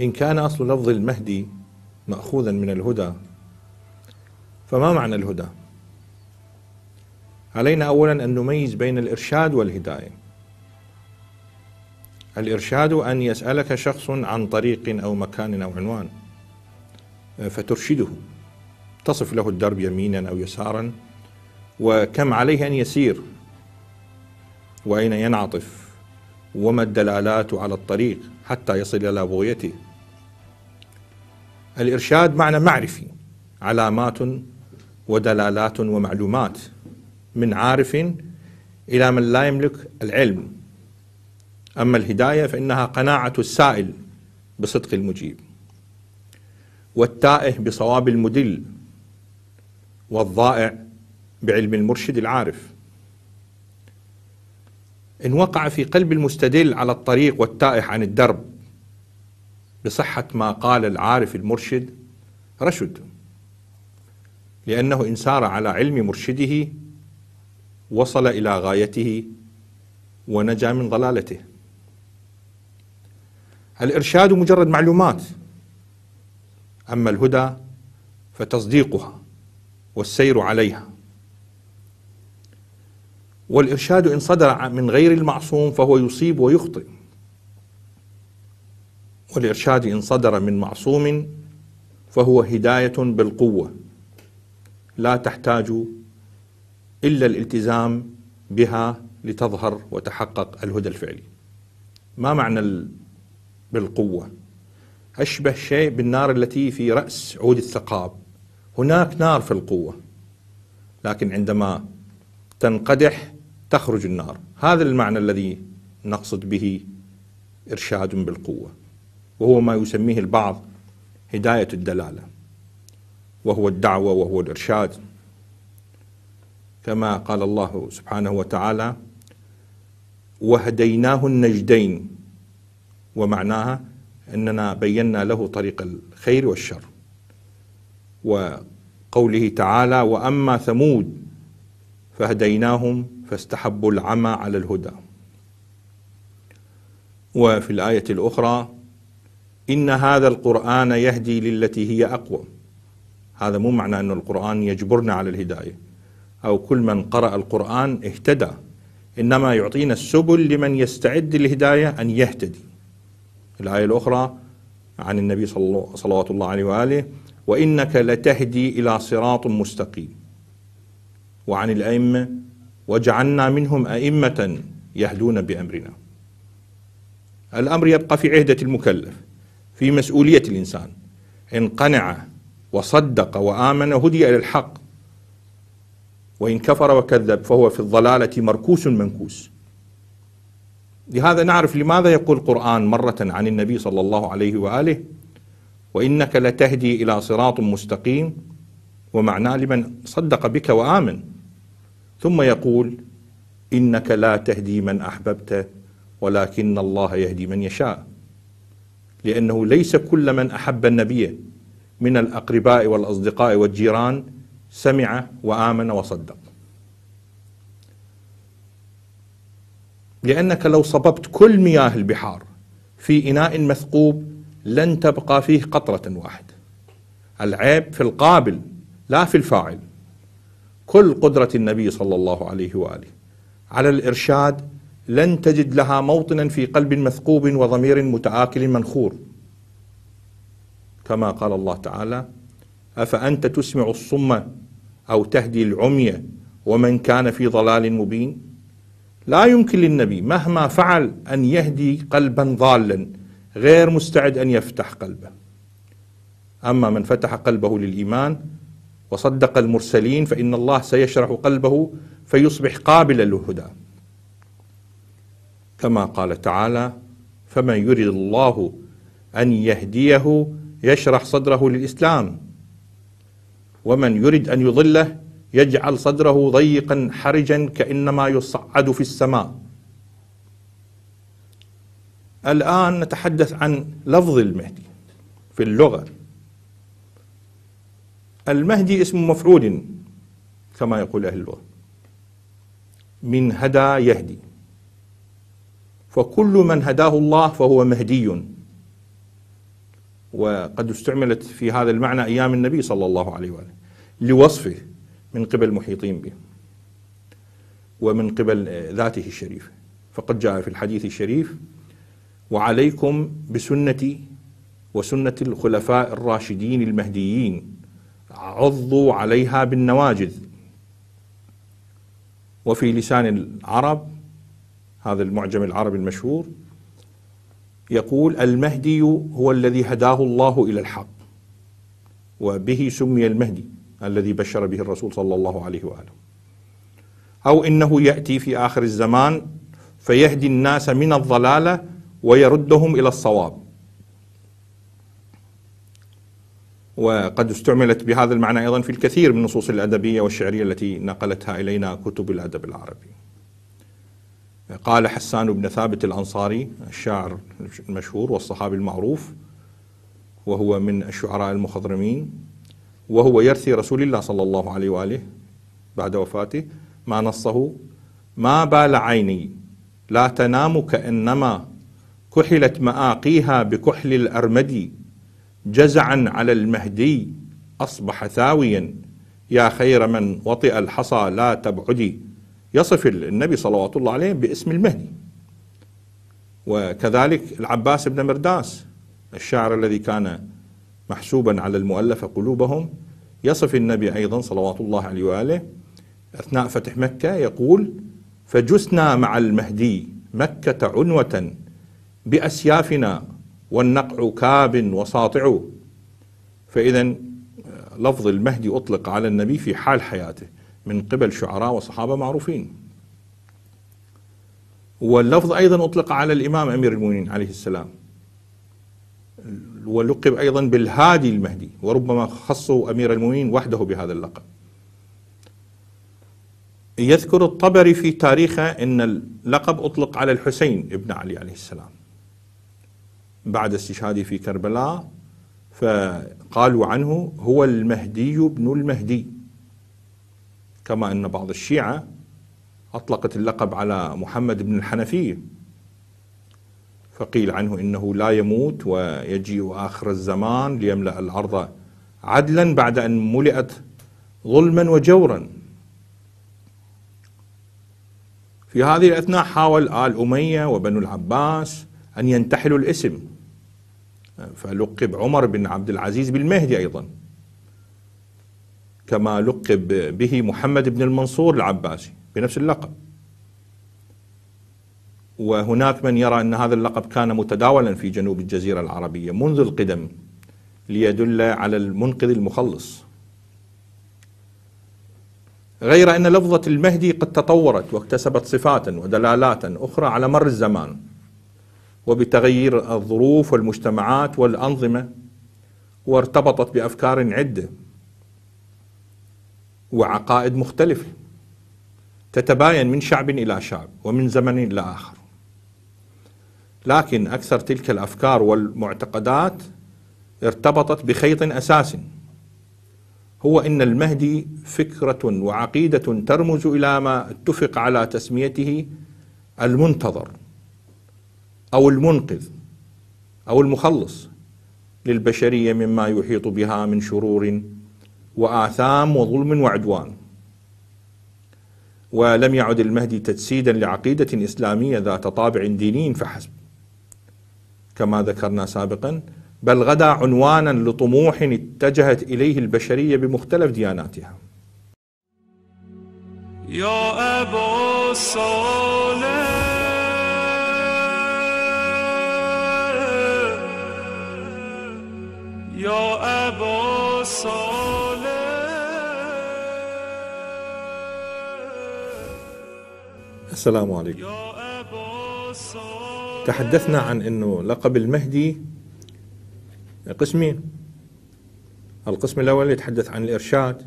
إن كان أصل لفظ المهدي مأخوذا من الهدى فما معنى الهدى؟ علينا أولا أن نميز بين الإرشاد والهداية الإرشاد أن يسألك شخص عن طريق أو مكان أو عنوان آه، فترشده تصف له الدرب يمينا أو يسارا وكم عليه أن يسير وأين ينعطف وما الدلالات على الطريق حتى يصل إلى بغيته الإرشاد معنى معرفي علامات ودلالات ومعلومات من عارف إلى من لا يملك العلم أما الهداية فإنها قناعة السائل بصدق المجيب والتائه بصواب المدل والضائع بعلم المرشد العارف إن وقع في قلب المستدل على الطريق والتائه عن الدرب بصحة ما قال العارف المرشد رشد لأنه إن سار على علم مرشده وصل إلى غايته ونجا من ضلالته الإرشاد مجرد معلومات أما الهدى فتصديقها والسير عليها والإرشاد إن صدر من غير المعصوم فهو يصيب ويخطئ والإرشاد إن صدر من معصوم فهو هداية بالقوة لا تحتاج إلا الالتزام بها لتظهر وتحقق الهدى الفعلي ما معنى بالقوة أشبه شيء بالنار التي في رأس عود الثقاب هناك نار في القوة لكن عندما تنقدح تخرج النار هذا المعنى الذي نقصد به إرشاد بالقوة وهو ما يسميه البعض هداية الدلالة وهو الدعوة وهو الإرشاد كما قال الله سبحانه وتعالى وهديناه النجدين ومعناها أننا بينا له طريق الخير والشر وقوله تعالى وأما ثمود فهديناهم فاستحبوا العمى على الهدى وفي الآية الأخرى إن هذا القرآن يهدي للتي هي أقوى هذا مو معنى أن القرآن يجبرنا على الهداية أو كل من قرأ القرآن اهتدى إنما يعطينا السبل لمن يستعد للهداية أن يهتدي الآية الأخرى عن النبي صلوات الله عليه وآله وإنك لتهدي إلى صراط مستقيم وعن الأئمة وجعلنا منهم أئمة يهدون بأمرنا الأمر يبقى في عهدة المكلف في مسؤولية الإنسان إن قنع وصدق وآمن هدي إلى الحق وإن كفر وكذب فهو في الضلالة مركوس منكوس لهذا نعرف لماذا يقول القرآن مرة عن النبي صلى الله عليه وآله وإنك لتهدي إلى صراط مستقيم ومعناه لمن صدق بك وآمن ثم يقول إنك لا تهدي من أحببت ولكن الله يهدي من يشاء لأنه ليس كل من أحب النبي من الأقرباء والأصدقاء والجيران سمع وآمن وصدق لأنك لو صببت كل مياه البحار في إناء مثقوب لن تبقى فيه قطرة واحدة العيب في القابل لا في الفاعل كل قدرة النبي صلى الله عليه وآله على الإرشاد لن تجد لها موطنا في قلب مثقوب وضمير متآكل منخور كما قال الله تعالى أفأنت تسمع الصم أو تهدي العمي ومن كان في ضلال مبين لا يمكن للنبي مهما فعل أن يهدي قلبا ضالا غير مستعد أن يفتح قلبه أما من فتح قلبه للإيمان وصدق المرسلين فإن الله سيشرح قلبه فيصبح قابلا للهدى كما قال تعالى فمن يرد الله أن يهديه يشرح صدره للإسلام ومن يرد أن يضله يجعل صدره ضيقا حرجا كإنما يصعد في السماء الآن نتحدث عن لفظ المهدي في اللغة المهدي اسم مفعول كما يقول أهل اللغة من هدى يهدي فكل من هداه الله فهو مهدي وقد استعملت في هذا المعنى أيام النبي صلى الله عليه وآله لوصفه من قبل المحيطين به ومن قبل ذاته الشريفة فقد جاء في الحديث الشريف وعليكم بسنتي وسنة الخلفاء الراشدين المهديين عضوا عليها بالنواجذ وفي لسان العرب هذا المعجم العربي المشهور يقول المهدي هو الذي هداه الله الى الحق وبه سمي المهدي الذي بشر به الرسول صلى الله عليه واله او انه ياتي في اخر الزمان فيهدي الناس من الضلاله ويردهم الى الصواب وقد استعملت بهذا المعنى ايضا في الكثير من النصوص الادبيه والشعريه التي نقلتها الينا كتب الادب العربي قال حسان بن ثابت الأنصاري الشاعر المشهور والصحابي المعروف وهو من الشعراء المخضرمين وهو يرثي رسول الله صلى الله عليه وآله بعد وفاته ما نصه ما بال عيني لا تنام كأنما كحلت مآقيها بكحل الأرمدي جزعا على المهدي أصبح ثاويا يا خير من وطئ الحصى لا تبعدي يصف النبي صلوات الله عليه باسم المهدي وكذلك العباس بن مرداس الشاعر الذي كان محسوبا على المؤلف قلوبهم يصف النبي أيضا صلوات الله عليه وآله أثناء فتح مكة يقول فجسنا مع المهدي مكة عنوة بأسيافنا والنقع كاب وساطع فإذا آه، لفظ المهدي أطلق على النبي في حال حياته من قبل شعراء وصحابة معروفين واللفظ أيضا أطلق على الإمام أمير المؤمنين عليه السلام ولقب أيضا بالهادي المهدي وربما خصوا أمير المؤمنين وحده بهذا اللقب يذكر الطبري في تاريخه أن اللقب أطلق على الحسين ابن علي عليه السلام بعد استشهاده في كربلاء فقالوا عنه هو المهدي ابن المهدي كما أن بعض الشيعة أطلقت اللقب على محمد بن الحنفية فقيل عنه إنه لا يموت ويجيء آخر الزمان ليملأ الأرض عدلا بعد أن ملئت ظلما وجورا في هذه الأثناء حاول آل أمية وبنو العباس أن ينتحلوا الاسم فلقب عمر بن عبد العزيز بالمهدي أيضا كما لقب به محمد بن المنصور العباسي بنفس اللقب وهناك من يرى أن هذا اللقب كان متداولا في جنوب الجزيرة العربية منذ القدم ليدل على المنقذ المخلص غير أن لفظة المهدي قد تطورت واكتسبت صفات ودلالات أخرى على مر الزمان وبتغيير الظروف والمجتمعات والأنظمة وارتبطت بأفكار عدة وعقائد مختلفة تتباين من شعب إلى شعب ومن زمن إلى آخر لكن أكثر تلك الأفكار والمعتقدات ارتبطت بخيط أساسي هو ان المهدي فكره وعقيده ترمز الى ما اتفق على تسميته المنتظر او المنقذ او المخلص للبشريه مما يحيط بها من شرور وآثام وظلم وعدوان ولم يعد المهدي تجسيدا لعقيدة إسلامية ذات طابع ديني فحسب كما ذكرنا سابقا بل غدا عنوانا لطموح اتجهت إليه البشرية بمختلف دياناتها يا أبا صالح يا أبا صالح السلام عليكم تحدثنا عن أنه لقب المهدي قسمين القسم الأول يتحدث عن الإرشاد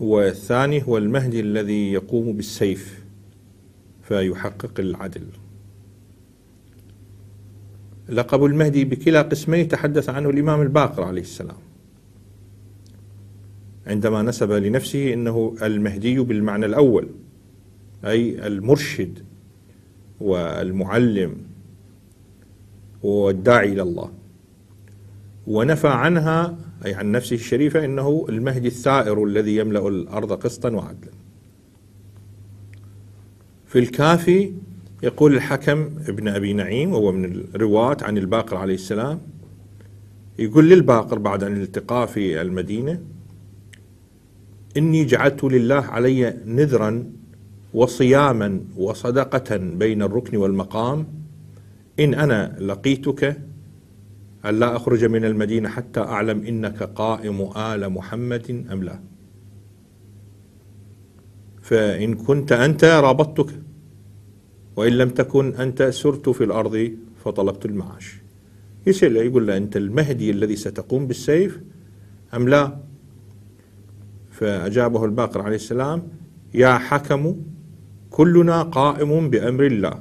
والثاني هو المهدي الذي يقوم بالسيف فيحقق العدل لقب المهدي بكلا قسمين تحدث عنه الإمام الباقر عليه السلام عندما نسب لنفسه أنه المهدي بالمعنى الأول أي المرشد والمعلم والداعي إلى الله ونفى عنها أي عن نفسه الشريفة إنه المهدي الثائر الذي يملأ الأرض قسطا وعدلا في الكافي يقول الحكم ابن أبي نعيم وهو من الرواة عن الباقر عليه السلام يقول للباقر بعد أن التقى في المدينة إني جعلت لله علي نذرا وصياما وصدقة بين الركن والمقام إن أنا لقيتك ألا أخرج من المدينة حتى أعلم إنك قائم آل محمد أم لا فإن كنت أنت رابطتك وإن لم تكن أنت سرت في الأرض فطلبت المعاش يسأل يقول له أنت المهدي الذي ستقوم بالسيف أم لا فأجابه الباقر عليه السلام يا حكم كلنا قائم بأمر الله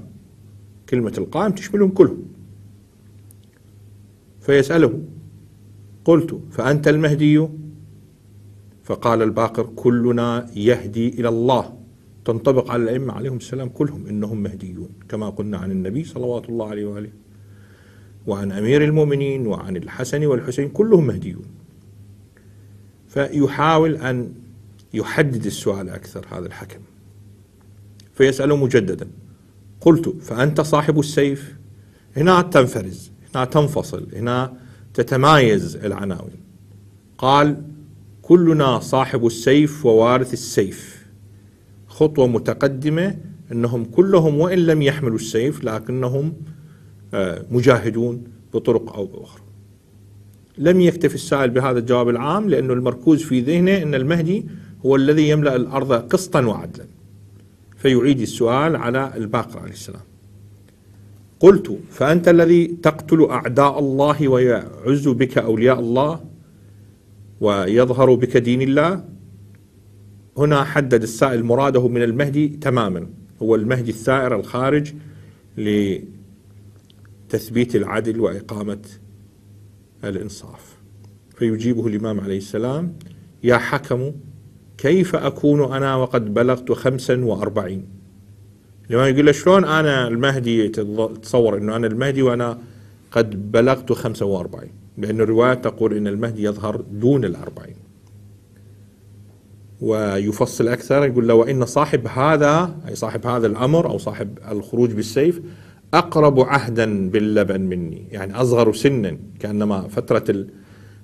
كلمة القائم تشملهم كلهم فيسأله قلت فأنت المهدي فقال الباقر كلنا يهدي إلى الله تنطبق على الأئمة عليهم السلام كلهم إنهم مهديون كما قلنا عن النبي صلوات الله عليه وآله وعن أمير المؤمنين وعن الحسن والحسين كلهم مهديون فيحاول أن يحدد السؤال أكثر هذا الحكم فيسأله مجددا قلت فأنت صاحب السيف هنا تنفرز هنا تنفصل هنا تتمايز العناوين قال كلنا صاحب السيف ووارث السيف خطوة متقدمة أنهم كلهم وإن لم يحملوا السيف لكنهم آه، مجاهدون بطرق أو بأخرى لم يكتف السائل بهذا الجواب العام لأنه المركوز في ذهنه أن المهدي هو الذي يملأ الأرض قسطا وعدلا فيعيد السؤال على الباقر عليه السلام قلت فأنت الذي تقتل أعداء الله ويعز بك أولياء الله ويظهر بك دين الله هنا حدد السائل مراده من المهدي تماما هو المهدي الثائر الخارج لتثبيت العدل وإقامة الإنصاف فيجيبه الإمام عليه السلام يا حكم كيف أكون أنا وقد بلغت خمسا وأربعين لما يقول له شلون أنا المهدي تصور أنه أنا المهدي وأنا قد بلغت خمسة وأربعين لأن الرواية تقول أن المهدي يظهر دون الأربعين ويفصل أكثر يقول له وإن صاحب هذا أي صاحب هذا الأمر أو صاحب الخروج بالسيف أقرب عهدا باللبن مني يعني أصغر سنا كأنما فترة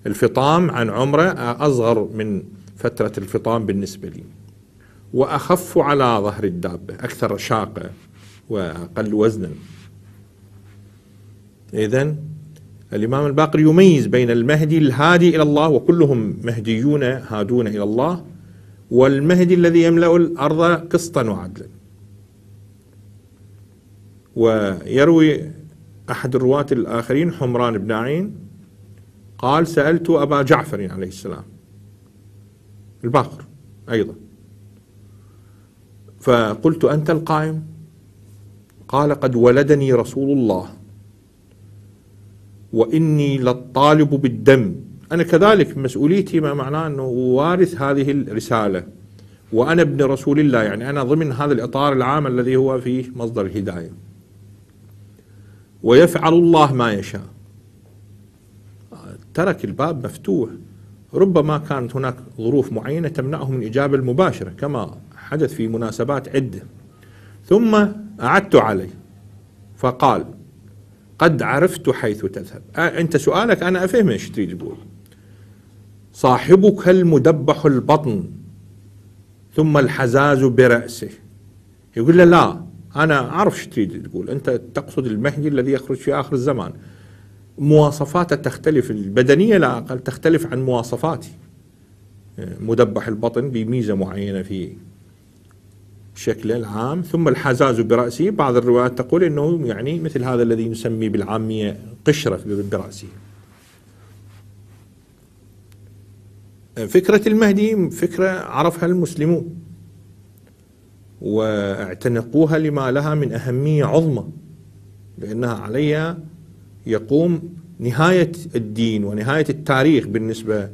الفطام عن عمره أصغر من فترة الفطام بالنسبة لي وأخف على ظهر الدابة أكثر شاقة وأقل وزنا إذا الإمام الباقر يميز بين المهدي الهادي إلى الله وكلهم مهديون هادون إلى الله والمهدي الذي يملأ الأرض قسطا وعدلا ويروي أحد الرواة الآخرين حمران بن عين قال سألت أبا جعفر عليه السلام الباقر أيضا فقلت أنت القائم قال قد ولدني رسول الله وإني للطالب بالدم أنا كذلك مسؤوليتي ما معناه أنه وارث هذه الرسالة وأنا ابن رسول الله يعني أنا ضمن هذا الإطار العام الذي هو فيه مصدر الهداية ويفعل الله ما يشاء ترك الباب مفتوح ربما كانت هناك ظروف معينة تمنعه من الإجابة المباشرة كما حدث في مناسبات عدة ثم أعدت عليه فقال قد عرفت حيث تذهب أنت سؤالك أنا أفهم إيش تريد تقول صاحبك المدبح البطن ثم الحزاز برأسه يقول له لا أنا أعرف ايش تريد تقول أنت تقصد المهدي الذي يخرج في آخر الزمان مواصفاته تختلف البدنية لا أقل تختلف عن مواصفاتي مدبح البطن بميزة معينة في شكله العام ثم الحزاز برأسه بعض الروايات تقول أنه يعني مثل هذا الذي نسميه بالعامية قشرة برأسه فكرة المهدي فكرة عرفها المسلمون واعتنقوها لما لها من أهمية عظمى لأنها عليها يقوم نهاية الدين ونهاية التاريخ بالنسبة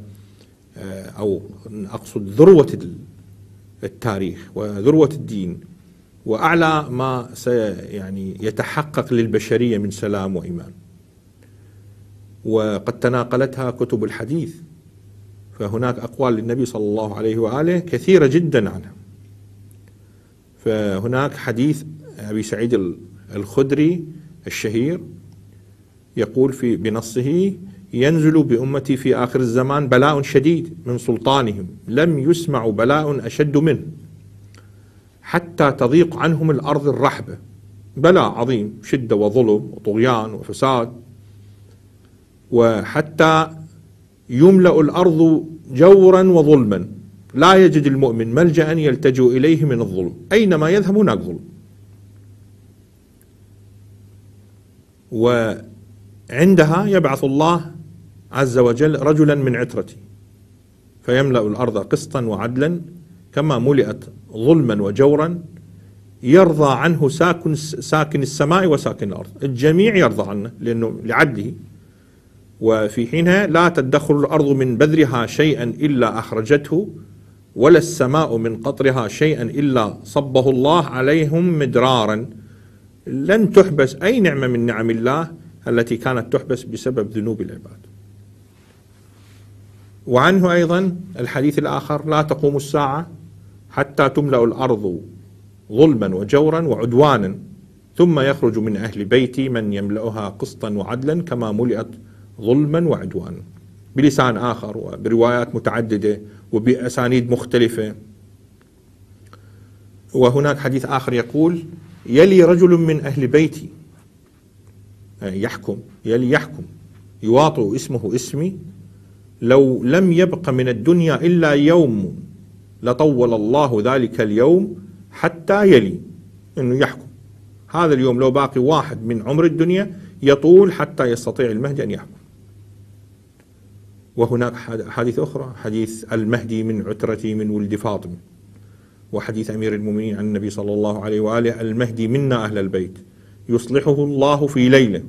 آه، أو أقصد ذروة التاريخ وذروة الدين وأعلى ما يعني يتحقق للبشرية من سلام وإيمان وقد تناقلتها كتب الحديث فهناك أقوال للنبي صلى الله عليه وآله كثيرة جدا عنها فهناك حديث أبي سعيد الخدري الشهير يقول في بنصه ينزل بأمتي في آخر الزمان بلاء شديد من سلطانهم لم يسمع بلاء أشد منه حتى تضيق عنهم الأرض الرحبة بلاء عظيم شدة وظلم وطغيان وفساد وحتى يملأ الأرض جورا وظلما لا يجد المؤمن ملجأ يلتجئ إليه من الظلم أينما يذهب هناك ظلم و عندها يبعث الله عز وجل رجلا من عترتي فيملا الارض قسطا وعدلا كما ملئت ظلما وجورا يرضى عنه ساكن ساكن السماء وساكن الارض، الجميع يرضى عنه لانه لعدله وفي حينها لا تدخر الارض من بذرها شيئا الا اخرجته ولا السماء من قطرها شيئا الا صبه الله عليهم مدرارا لن تحبس اي نعمه من نعم الله التي كانت تحبس بسبب ذنوب العباد وعنه أيضا الحديث الآخر لا تقوم الساعة حتى تملأ الأرض ظلما وجورا وعدوانا ثم يخرج من أهل بيتي من يملأها قسطا وعدلا كما ملئت ظلما وعدوانا بلسان آخر وبروايات متعددة وبأسانيد مختلفة وهناك حديث آخر يقول يلي رجل من أهل بيتي آه، يحكم يلي يحكم يواطئ اسمه اسمي لو لم يبق من الدنيا إلا يوم لطول الله ذلك اليوم حتى يلي أنه يحكم هذا اليوم لو باقي واحد من عمر الدنيا يطول حتى يستطيع المهدي أن يحكم وهناك حديث أخرى حديث المهدي من عترتي من ولد فاطمة وحديث أمير المؤمنين عن النبي صلى الله عليه وآله المهدي منا أهل البيت يصلحه الله في ليلة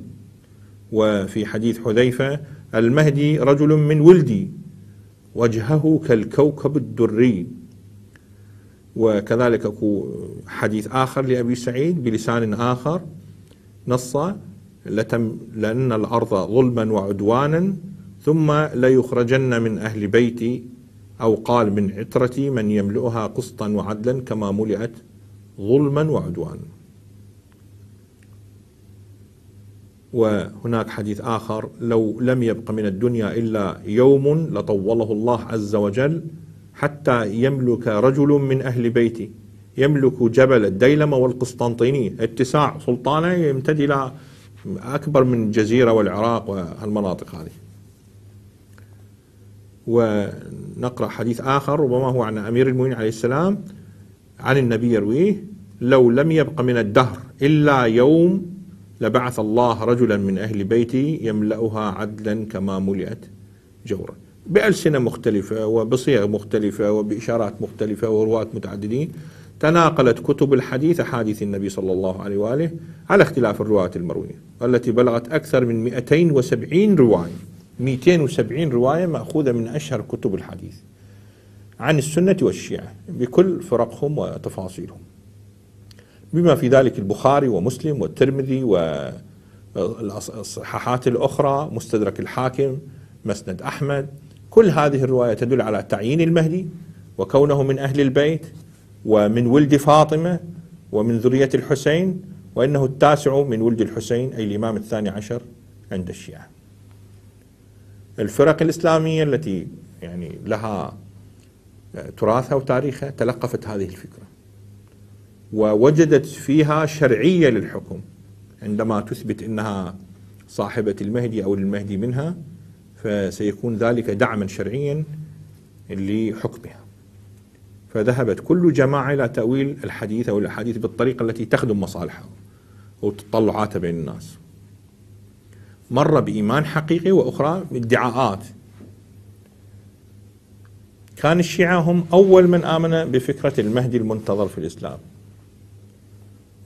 وفي حديث حذيفة المهدي رجل من ولدي وجهه كالكوكب الدري وكذلك أكو حديث آخر لأبي سعيد بلسان آخر نص لتم لأن الأرض ظلما وعدوانا ثم ليخرجن من أهل بيتي أو قال من عترتي من يملؤها قسطا وعدلا كما ملئت ظلما وعدوانا وهناك حديث آخر لو لم يبق من الدنيا إلا يوم لطوله الله عز وجل حتى يملك رجل من أهل بيتي يملك جبل الديلمة والقسطنطينية اتساع سلطانه يمتد إلى أكبر من الجزيرة والعراق والمناطق هذه ونقرأ حديث آخر ربما هو عن أمير المؤمنين عليه السلام عن النبي يرويه لو لم يبق من الدهر إلا يوم لبعث الله رجلا من أهل بيتي يملأها عدلا كما ملئت جورا بألسنة مختلفة وبصيغ مختلفة وبإشارات مختلفة ورواة متعددين تناقلت كتب الحديث أحاديث النبي صلى الله عليه وآله على اختلاف الرواة المروية التي بلغت أكثر من 270 رواية 270 رواية مأخوذة من أشهر كتب الحديث عن السنة والشيعة بكل فرقهم وتفاصيلهم بما في ذلك البخاري ومسلم والترمذي والصحاحات الأخرى مستدرك الحاكم مسند أحمد كل هذه الرواية تدل على تعيين المهدي وكونه من أهل البيت ومن ولد فاطمة ومن ذرية الحسين وإنه التاسع من ولد الحسين أي الإمام الثاني عشر عند الشيعة الفرق الإسلامية التي يعني لها تراثها وتاريخها تلقفت هذه الفكره ووجدت فيها شرعية للحكم عندما تثبت أنها صاحبة المهدي أو المهدي منها فسيكون ذلك دعما شرعيا لحكمها فذهبت كل جماعة إلى تأويل الحديث أو الأحاديث بالطريقة التي تخدم مصالحها وتطلعاتها بين الناس مرة بإيمان حقيقي وأخرى بادعاءات كان الشيعة هم أول من آمن بفكرة المهدي المنتظر في الإسلام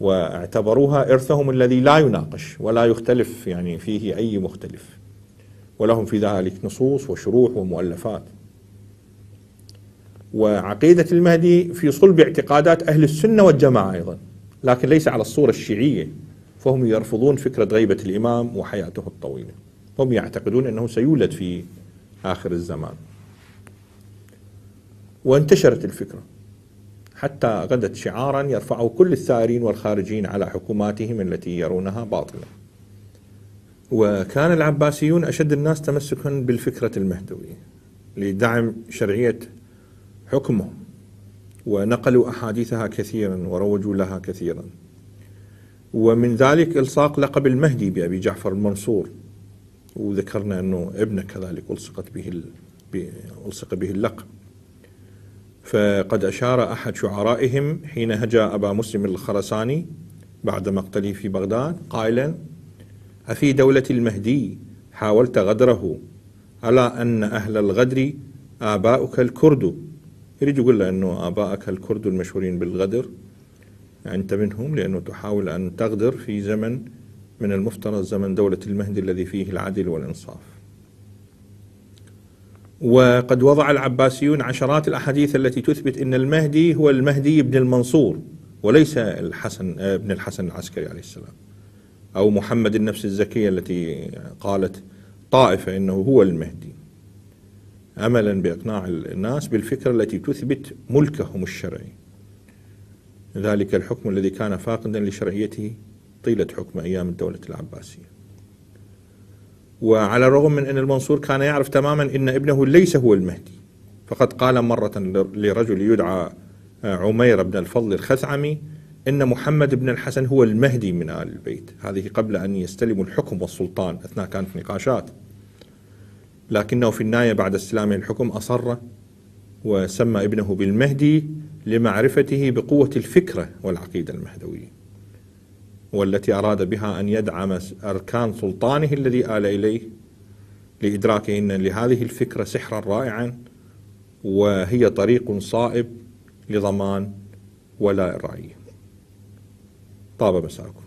واعتبروها إرثهم الذي لا يناقش ولا يختلف يعني فيه أي مختلف ولهم في ذلك نصوص وشروح ومؤلفات وعقيدة المهدي في صلب اعتقادات أهل السنة والجماعة أيضا لكن ليس على الصورة الشيعية فهم يرفضون فكرة غيبة الإمام وحياته الطويلة هم يعتقدون أنه سيولد في آخر الزمان وانتشرت الفكره حتى غدت شعارا يرفعه كل الثائرين والخارجين على حكوماتهم التي يرونها باطلة وكان العباسيون أشد الناس تمسكا بالفكرة المهدوية لدعم شرعية حكمهم ونقلوا أحاديثها كثيرا وروجوا لها كثيرا ومن ذلك إلصاق لقب المهدي بأبي جعفر المنصور وذكرنا أنه ابنه كذلك ألصقت به ألصق به اللقب فقد أشار أحد شعرائهم حين هجا أبا مسلم الخرساني بعد مقتله في بغداد قائلا أفي دولة المهدي حاولت غدره ألا أن أهل الغدر آباؤك الكرد يريد يقول له أنه آباءك الكرد المشهورين بالغدر أنت منهم لأنه تحاول أن تغدر في زمن من المفترض زمن دولة المهدي الذي فيه العدل والإنصاف وقد وضع العباسيون عشرات الأحاديث التي تثبت أن المهدي هو المهدي بن المنصور وليس الحسن آه، ابن الحسن العسكري عليه السلام أو محمد النفس الزكية التي قالت طائفة أنه هو المهدي املا باقناع الناس بالفكره التي تثبت ملكهم الشرعي. ذلك الحكم الذي كان فاقدا لشرعيته طيله حكم ايام الدوله العباسيه. وعلى الرغم من أن المنصور كان يعرف تماما أن ابنه ليس هو المهدي فقد قال مرة لرجل يدعى آه، عمير بن الفضل الخثعمي أن محمد بن الحسن هو المهدي من آل البيت هذه قبل أن يستلموا الحكم والسلطان أثناء كانت نقاشات لكنه في النهاية بعد استلامه الحكم أصر وسمى ابنه بالمهدي لمعرفته بقوة الفكرة والعقيدة المهدوية والتي أراد بها أن يدعم أركان سلطانه الذي آل إليه لإدراك أن لهذه الفكرة سحرا رائعا وهي طريق صائب لضمان ولاء الرعية طاب مساكم